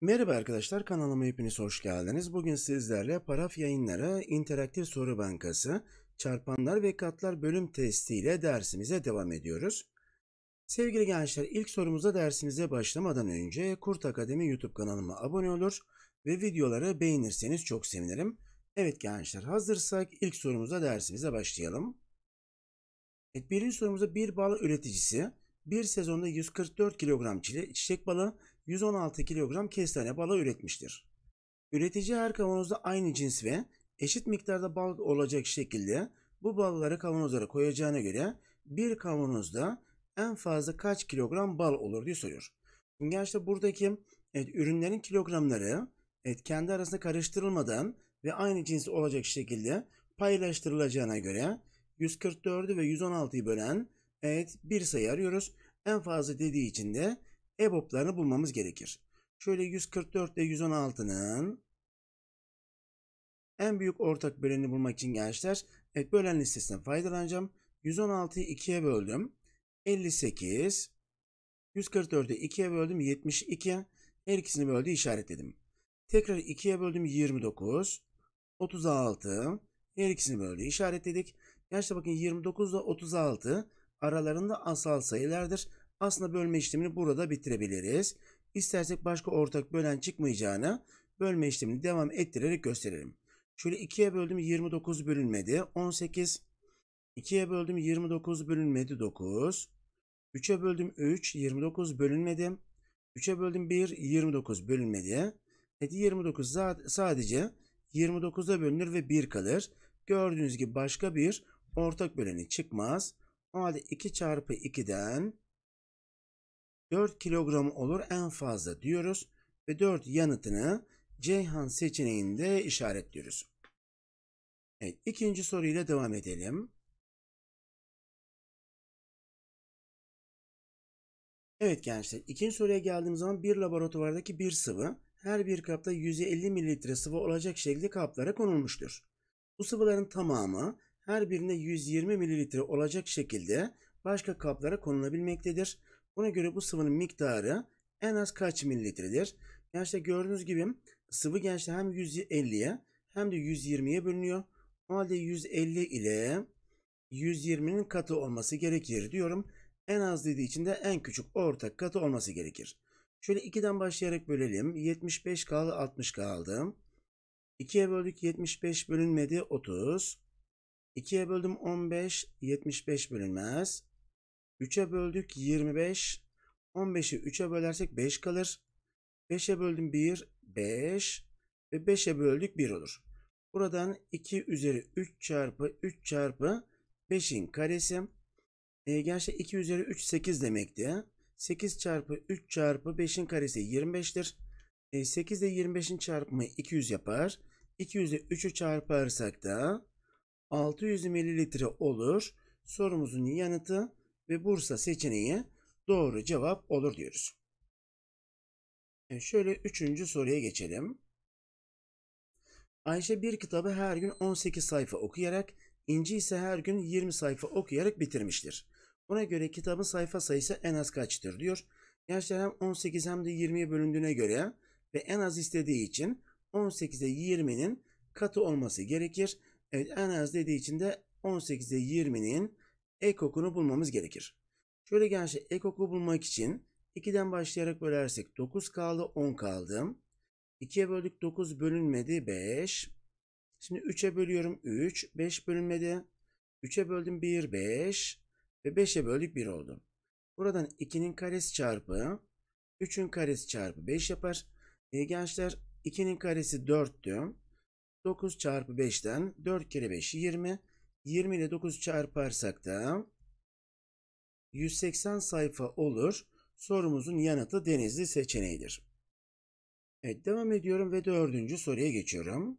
Merhaba arkadaşlar kanalıma hepiniz hoş geldiniz. Bugün sizlerle paraf yayınlara interaktif soru bankası çarpanlar ve katlar bölüm testi ile dersimize devam ediyoruz. Sevgili gençler ilk sorumuza dersimize başlamadan önce Kurt Akademi YouTube kanalıma abone olur ve videoları beğenirseniz çok sevinirim. Evet gençler hazırsak ilk sorumuza dersimize başlayalım. Evet, birinci sorumuzda bir bal üreticisi bir sezonda 144 kilogram çile, çiçek balı, 116 kilogram kestane balı üretmiştir. Üretici her kavanozda aynı cins ve eşit miktarda bal olacak şekilde bu balları kavanozlara koyacağına göre bir kavanozda en fazla kaç kilogram bal olur diye soruyor. Şimdi gerçekten buradaki evet, ürünlerin kilogramları evet, kendi arasında karıştırılmadan ve aynı cins olacak şekilde paylaştırılacağına göre 144'ü ve 116'yı bölen evet bir sayı arıyoruz. En fazla dediği için de EBOB'larını bulmamız gerekir. Şöyle 144 ile 116'nın en büyük ortak böleni bulmak için gençler evet bölen listesinden faydalanacağım. 116'yı 2'ye böldüm. 58. 144'ü 2'ye böldüm. 72. Her ikisini böldü işaretledim. Tekrar 2'ye böldüm. 29. 36. Her ikisini böldü işaretledik. Yaşta bakın 29 ile 36 aralarında asal sayılardır. Aslında bölme işlemini burada bitirebiliriz. İstersek başka ortak bölen çıkmayacağını bölme işlemini devam ettirerek gösterelim. Şöyle 2'ye böldüm 29 bölünmedi. 18. 2'ye böldüm 29 bölünmedi 9. 3'e böldüm 3 29 bölünmedi. 3'e böldüm 1 29 bölünmedi. Dedi 29 sadece 29'a bölünür ve 1 kalır. Gördüğünüz gibi başka bir ortak böleni çıkmaz. O halde 2 çarpı 2'den 4 kilogram olur en fazla diyoruz. Ve 4 yanıtını Ceyhan seçeneğinde işaretliyoruz. Evet, ikinci soruyla devam edelim. Evet gençler, ikinci soruya geldiğim zaman bir laboratuvardaki bir sıvı her bir kapta 150 mililitre sıvı olacak şekilde kaplara konulmuştur. Bu sıvıların tamamı her birinde 120 mililitre olacak şekilde başka kaplara konulabilmektedir. Buna göre bu sıvının miktarı en az kaç mililitredir? Yani işte gördüğünüz gibi sıvı gençte hem 150'ye hem de 120'ye bölünüyor. O halde 150 ile 120'nin katı olması gerekir diyorum. En az dediği için de en küçük ortak katı olması gerekir. Şöyle 2'den başlayarak bölelim. 75 kaldı 60 kaldı. 2'ye böldük 75 bölünmedi 30. 2'ye böldüm 15, 75 bölünmez. 3'e böldük 25. 15'i 3'e bölersek 5 kalır. 5'e böldüm 1, 5. Ve 5'e böldük 1 olur. Buradan 2 üzeri 3 çarpı 3 çarpı 5'in karesi. E, gerçi 2 üzeri 3 8 demekti. 8 çarpı 3 çarpı 5'in karesi 25'tir. E, 8 ile 25'in çarpımı 200 yapar. 200 ile 3'ü çarparsak da 600 mililitre olur. Sorumuzun yanıtı ve Bursa seçeneği doğru cevap olur diyoruz. E, şöyle üçüncü soruya geçelim. Ayşe bir kitabı her gün 18 sayfa okuyarak, İnci ise her gün 20 sayfa okuyarak bitirmiştir. Buna göre kitabın sayfa sayısı en az kaçtır diyor. Yaşlar hem 18 hem de 20'ye bölündüğüne göre ve en az istediği için 18'e 20'nin katı olması gerekir. Evet en az dediği için de 18'e 20'nin ekokunu bulmamız gerekir. Şöyle gençler ekoku bulmak için 2'den başlayarak bölersek 9 kaldı 10 kaldı. 2'ye böldük 9 bölünmedi 5. Şimdi 3'e bölüyorum 3. 5 bölünmedi. 3'e böldüm 1 5. Ve 5'e böldük 1 oldu. Buradan 2'nin karesi çarpı 3'ün karesi çarpı 5 yapar. E gençler 2'nin karesi 4'tü. 9 çarpı 5'ten 4 kere 5 20. 20 ile 9 çarparsak da 180 sayfa olur. Sorumuzun yanıtı denizli seçeneğidir. Evet devam ediyorum ve dördüncü soruya geçiyorum.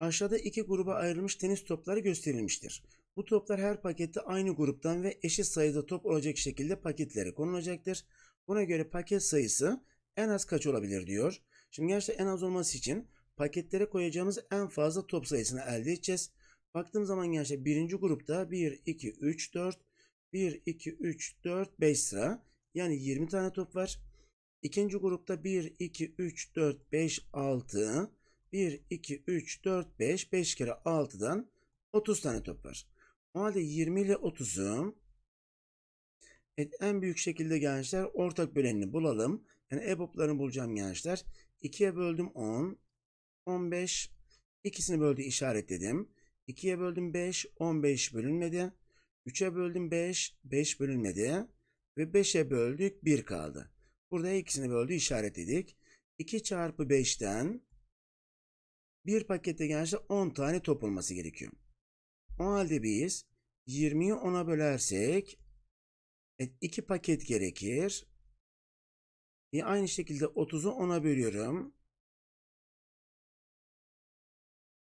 Aşağıda iki gruba ayrılmış tenis topları gösterilmiştir. Bu toplar her pakette aynı gruptan ve eşit sayıda top olacak şekilde paketlere konulacaktır. Buna göre paket sayısı en az kaç olabilir diyor. Şimdi gerçekten en az olması için paketlere koyacağımız en fazla top sayısını elde edeceğiz. Baktığım zaman gençler birinci grupta 1, 2, 3, 4, 1, 2, 3, 4, 5 sıra. Yani 20 tane top var. İkinci grupta 1, 2, 3, 4, 5, 6. 1, 2, 3, 4, 5. 5 kere 6'dan 30 tane top var. O halde 20 ile 30'u evet, en büyük şekilde gençler ortak bölenini bulalım. Yani EBOB'larını bulacağım gençler. 2'ye böldüm 10. 15. İkisini böldü işaretledim. 2'ye böldüm 5. 15 bölünmedi. 3'e böldüm 5. 5 bölünmedi. Ve 5'e böldük 1 kaldı. Burada ikisini böldü işaretledik. 2 çarpı 5'ten bir pakette gençler 10 tane top olması gerekiyor. O halde biz 20'yi 10'a bölersek 2 e, paket gerekir. E aynı şekilde 30'u 10'a bölüyorum.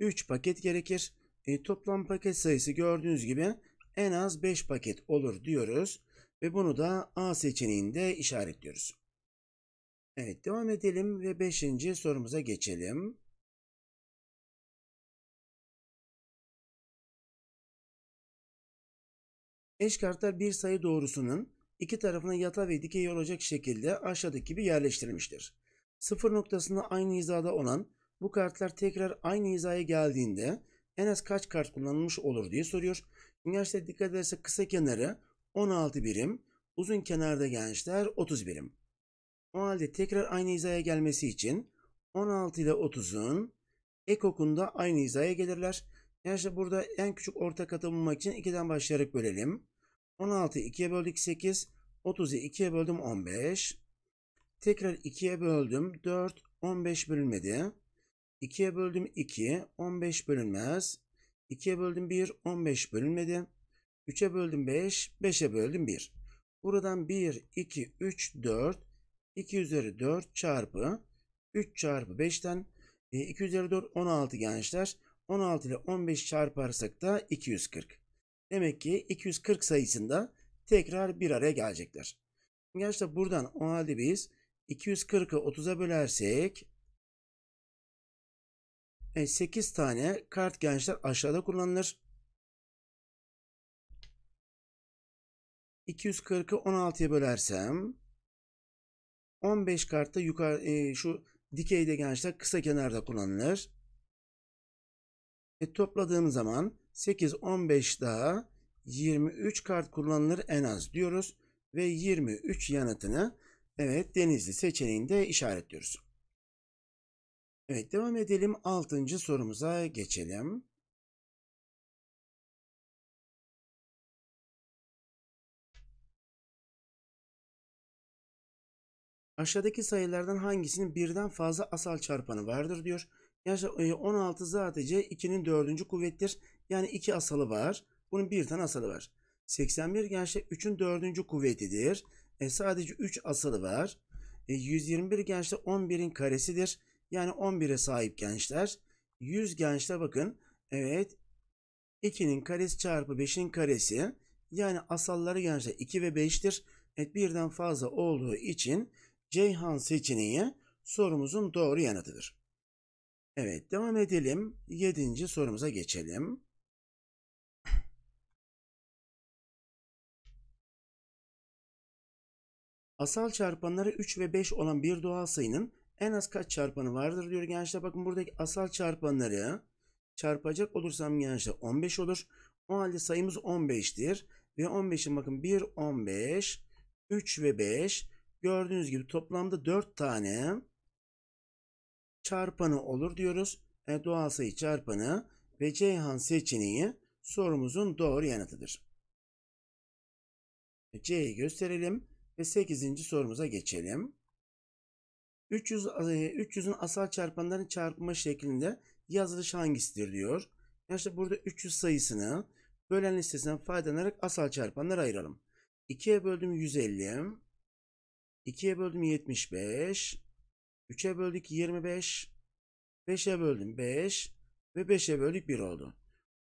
3 paket gerekir. E, toplam paket sayısı gördüğünüz gibi en az 5 paket olur diyoruz. Ve bunu da A seçeneğinde işaretliyoruz. Evet devam edelim ve 5. sorumuza geçelim. Eşkartlar bir sayı doğrusunun iki tarafına yata ve dikey olacak şekilde aşağıdaki gibi yerleştirilmiştir. Sıfır noktasında aynı hizada olan bu kartlar tekrar aynı hizaya geldiğinde en az kaç kart kullanılmış olur diye soruyor. Gençler dikkat ederse kısa kenarı 16 birim, uzun kenarda gençler 30 birim. O halde tekrar aynı hizaya gelmesi için 16 ile 30'un ekokunda aynı hizaya gelirler. Gençler burada en küçük ortak katı bulmak için 2'den başlayarak bölelim. 16'yı 2'ye böldük 8. 30'u 2'ye böldüm 15. Tekrar 2'ye böldüm 4. 15 bölünmedi. 2'ye böldüm 2. 15 bölünmez. 2'ye böldüm 1. 15 bölünmedi. 3'e böldüm 5. 5'e böldüm 1. Buradan 1, 2, 3, 4. 2 üzeri 4 çarpı 3 çarpı 5'ten 2 e, üzeri 4 16 gençler. 16 ile 15 çarparsak da 240. Demek ki 240 sayısında tekrar bir araya gelecekler. Gerçi buradan o halde biz 240'ı 30'a bölersek 8 e, tane kart gençler aşağıda kullanılır. 240'ı 16'ya bölersem 15 kartta yukarı e, şu dikeyde gençler kısa kenarda kullanılır. E, topladığım zaman 8, 15 daha 23 kart kullanılır en az diyoruz. Ve 23 yanıtını evet Denizli seçeneğinde işaretliyoruz. Evet devam edelim. 6. sorumuza geçelim. Aşağıdaki sayılardan hangisinin birden fazla asal çarpanı vardır diyor. Yaşa 16 zaten 2'nin 4. kuvvettir. Yani iki asalı var. Bunun bir tane asalı var. 81 gençler 3'ün 4. kuvvetidir. E, sadece 3 asalı var. E, 121 gençte 11'in karesidir. Yani 11'e sahip gençler. 100 gençte bakın. Evet. 2'nin karesi çarpı 5'in karesi. Yani asalları gençler 2 ve 5'tir. Evet birden fazla olduğu için Ceyhan seçeneği sorumuzun doğru yanıtıdır. Evet devam edelim. 7. sorumuza geçelim. Asal çarpanları 3 ve 5 olan bir doğal sayının en az kaç çarpanı vardır diyor gençler. Bakın buradaki asal çarpanları çarpacak olursam gençler 15 olur. O halde sayımız 15'tir. Ve 15'in bakın 1, 15, 3 ve 5. Gördüğünüz gibi toplamda 4 tane çarpanı olur diyoruz. E, doğal sayı çarpanı ve Ceyhan seçeneği sorumuzun doğru yanıtıdır. E, C'yi gösterelim. Ve 8. sorumuza geçelim. 300, 300'ün e, asal çarpanların çarpma şeklinde yazılış hangisidir diyor. Yani işte burada 300 sayısını bölen listesinden faydalanarak asal çarpanlara ayıralım. 2'ye böldüm 150. 2'ye böldüm 75. 3'e böldük 25. 5'e böldüm 5. Ve 5'e böldük 1 oldu.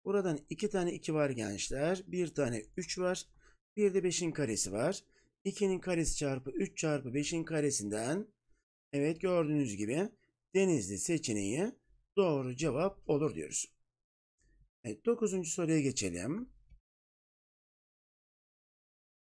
Buradan 2 tane 2 var gençler. 1 tane 3 var. Bir de 5'in karesi var. 2'nin karesi çarpı 3 çarpı 5'in karesinden evet gördüğünüz gibi denizli seçeneği doğru cevap olur diyoruz. Evet, 9. soruya geçelim.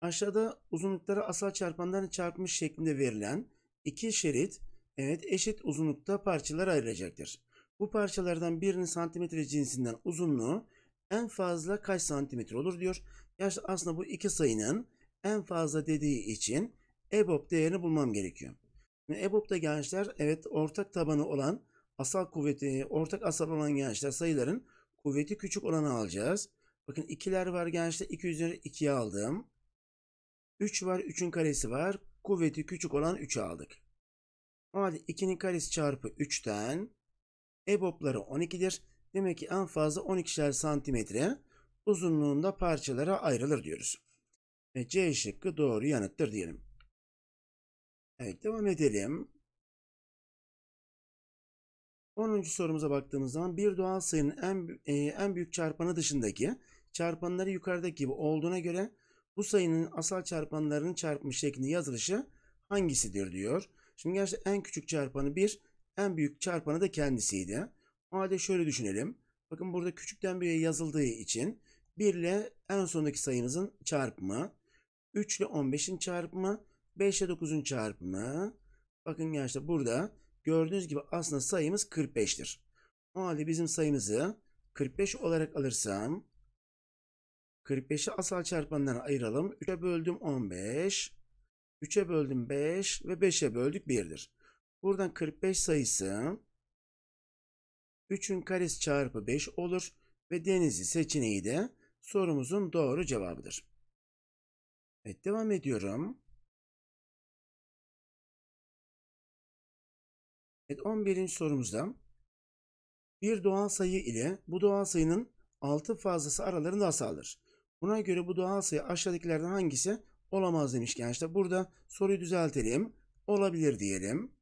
Aşağıda uzunlukları asal çarpanlarını çarpmış şeklinde verilen iki şerit evet eşit uzunlukta parçalara ayrılacaktır. Bu parçalardan birinin santimetre cinsinden uzunluğu en fazla kaç santimetre olur diyor. Yani aslında bu iki sayının en fazla dediği için EBOB değerini bulmam gerekiyor. Şimdi EBOB'da gençler evet ortak tabanı olan asal kuvveti, ortak asal olan gençler sayıların kuvveti küçük olanı alacağız. Bakın ikiler var gençler 2 üzeri 2'ye aldım. 3 var 3'ün karesi var. Kuvveti küçük olan 3'ü aldık. O halde 2'nin karesi çarpı 3'ten EBOB'ları 12'dir. Demek ki en fazla 12'şer santimetre uzunluğunda parçalara ayrılır diyoruz. Ve C şıkkı doğru yanıttır diyelim. Evet devam edelim. 10. sorumuza baktığımız zaman bir doğal sayının en, e, en büyük çarpanı dışındaki çarpanları yukarıdaki gibi olduğuna göre bu sayının asal çarpanlarının çarpımı şeklinde yazılışı hangisidir diyor. Şimdi gerçekten en küçük çarpanı 1, en büyük çarpanı da kendisiydi. O halde şöyle düşünelim. Bakın burada küçükten büyüğe yazıldığı için 1 ile en sondaki sayımızın çarpımı 3 ile 15'in çarpımı, 5 ile 9'un çarpımı. Bakın gençler burada gördüğünüz gibi aslında sayımız 45'tir. O halde bizim sayımızı 45 olarak alırsam 45'i asal çarpanlara ayıralım. 3'e böldüm 15. 3'e böldüm 5 ve 5'e böldük 1'dir. Buradan 45 sayısı 3'ün karesi çarpı 5 olur ve Denizli seçeneği de sorumuzun doğru cevabıdır. Evet devam ediyorum. Evet 11. sorumuzda bir doğal sayı ile bu doğal sayının 6 fazlası aralarında azalır. Buna göre bu doğal sayı aşağıdakilerden hangisi olamaz demiş gençler. Burada soruyu düzeltelim. Olabilir diyelim.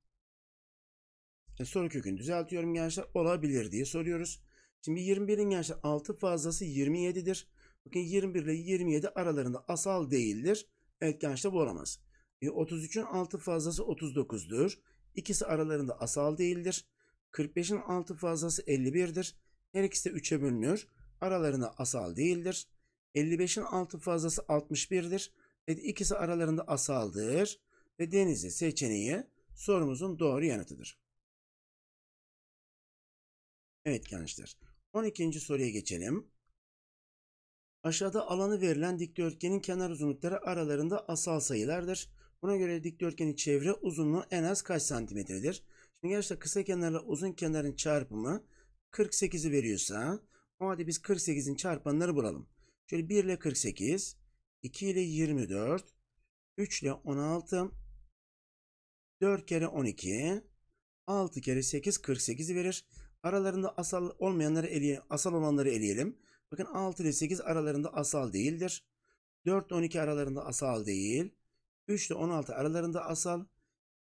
E, soru kökünü düzeltiyorum gençler. Olabilir diye soruyoruz. Şimdi 21'in gençler 6 fazlası 27'dir. Bakın 21 ile 27 aralarında asal değildir. Evet gençler bu olamaz. E, 33'ün 6 fazlası 39'dur. İkisi aralarında asal değildir. 45'in 6 fazlası 51'dir. Her ikisi de 3'e bölünür. Aralarında asal değildir. 55'in 6 fazlası 61'dir. Evet ikisi aralarında asaldır. Ve denizli seçeneği sorumuzun doğru yanıtıdır. Evet gençler. 12. soruya geçelim. Aşağıda alanı verilen dikdörtgenin kenar uzunlukları aralarında asal sayılardır. Buna göre dikdörtgenin çevre uzunluğu en az kaç santimetredir? Şimdi gerçekten kısa kenarla uzun kenarın çarpımı 48'i veriyorsa o halde biz 48'in çarpanları bulalım. Şöyle 1 ile 48, 2 ile 24, 3 ile 16, 4 kere 12, 6 kere 8 48'i verir. Aralarında asal olmayanları eleyelim, asal olanları eleyelim. Bakın 6 ile 8 aralarında asal değildir. 4 ile 12 aralarında asal değil. 3 ile 16 aralarında asal.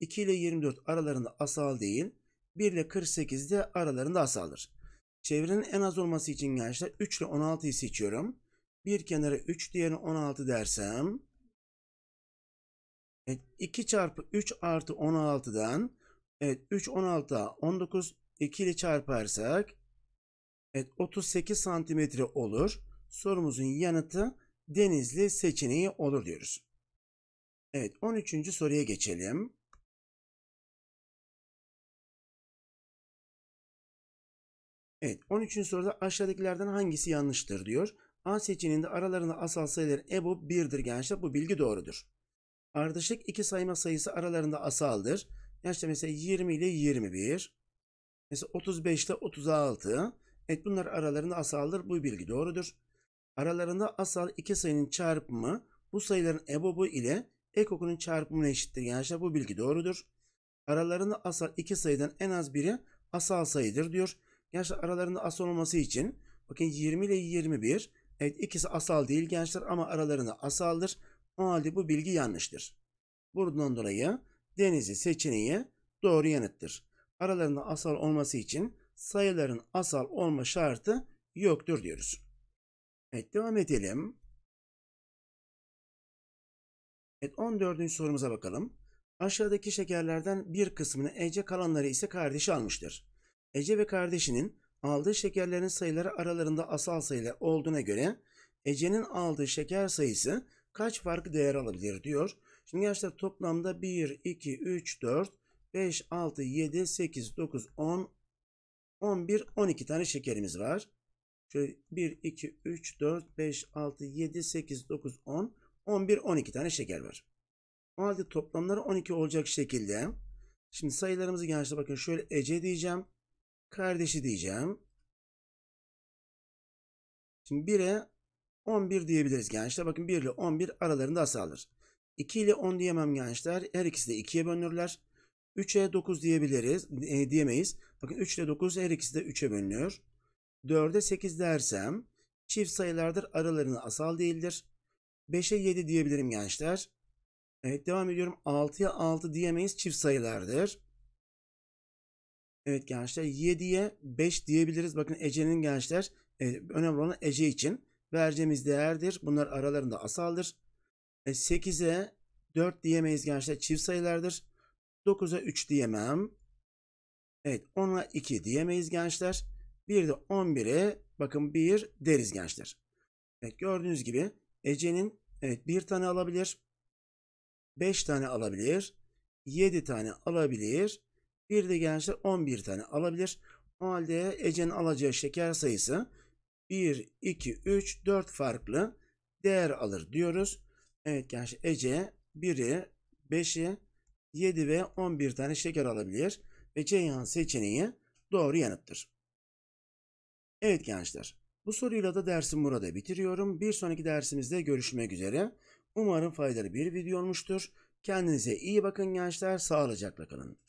2 ile 24 aralarında asal değil. 1 ile 48 de aralarında asaldır. Çevrenin en az olması için gençler 3 ile 16'yı seçiyorum. Bir kenara 3 diğerine 16 dersem. Evet, 2 çarpı 3 artı 16'dan evet, 3 16'a 19 2 ile çarparsak Evet 38 santimetre olur. Sorumuzun yanıtı denizli seçeneği olur diyoruz. Evet 13. soruya geçelim. Evet 13. soruda aşağıdakilerden hangisi yanlıştır diyor. A seçeneğinde aralarında asal sayıların EBOB 1'dir gençler. Bu bilgi doğrudur. Ardışık iki sayma sayısı aralarında asaldır. Gençler, mesela 20 ile 21. Mesela 35 ile 36. Evet bunlar aralarında asaldır. Bu bilgi doğrudur. Aralarında asal iki sayının çarpımı bu sayıların ebobu ile ekokunun çarpımına eşittir. Gençler bu bilgi doğrudur. Aralarında asal iki sayıdan en az biri asal sayıdır diyor. Gençler aralarında asal olması için bakın 20 ile 21 evet ikisi asal değil gençler ama aralarında asaldır. O halde bu bilgi yanlıştır. Buradan dolayı denizi seçeneği doğru yanıttır. Aralarında asal olması için sayıların asal olma şartı yoktur diyoruz. Evet devam edelim. Evet 14. sorumuza bakalım. Aşağıdaki şekerlerden bir kısmını Ece kalanları ise kardeşi almıştır. Ece ve kardeşinin aldığı şekerlerin sayıları aralarında asal sayılar olduğuna göre Ece'nin aldığı şeker sayısı kaç farklı değer alabilir diyor. Şimdi gençler toplamda 1, 2, 3, 4, 5, 6, 7, 8, 9, 10, 11, 12 tane şekerimiz var. Şöyle 1, 2, 3, 4, 5, 6, 7, 8, 9, 10, 11, 12 tane şeker var. O halde toplamları 12 olacak şekilde. Şimdi sayılarımızı gençler bakın şöyle Ece diyeceğim. Kardeşi diyeceğim. Şimdi 1'e 11 diyebiliriz gençler. Bakın 1 ile 11 aralarında asaldır. 2 ile 10 diyemem gençler. Her ikisi de 2'ye bölünürler. 3'e 9 diyebiliriz, e, diyemeyiz. Bakın 3 ile 9 her ikisi de 3'e bölünüyor. 4'e 8 dersem çift sayılardır aralarında asal değildir. 5'e 7 diyebilirim gençler. Evet devam ediyorum. 6'ya 6 diyemeyiz çift sayılardır. Evet gençler 7'ye 5 diyebiliriz. Bakın Ece'nin gençler e, önemli olan Ece için vereceğimiz değerdir. Bunlar aralarında asaldır. E, 8'e 4 diyemeyiz gençler çift sayılardır. 9'a 3 diyemem. Evet 10'a 2 diyemeyiz gençler. Bir de 11'e bakın 1 deriz gençler. Evet gördüğünüz gibi Ece'nin evet 1 tane alabilir. 5 tane alabilir. 7 tane alabilir. Bir de gençler 11 tane alabilir. O halde Ece'nin alacağı şeker sayısı 1, 2, 3, 4 farklı değer alır diyoruz. Evet gençler Ece 1'i, 5'i, 7 ve 11 tane şeker alabilir ve Ceyhan seçeneği doğru yanıttır. Evet gençler, bu soruyla da dersim burada bitiriyorum. Bir sonraki dersimizde görüşmek üzere. Umarım faydalı bir video olmuştur. Kendinize iyi bakın gençler, sağlıcakla kalın.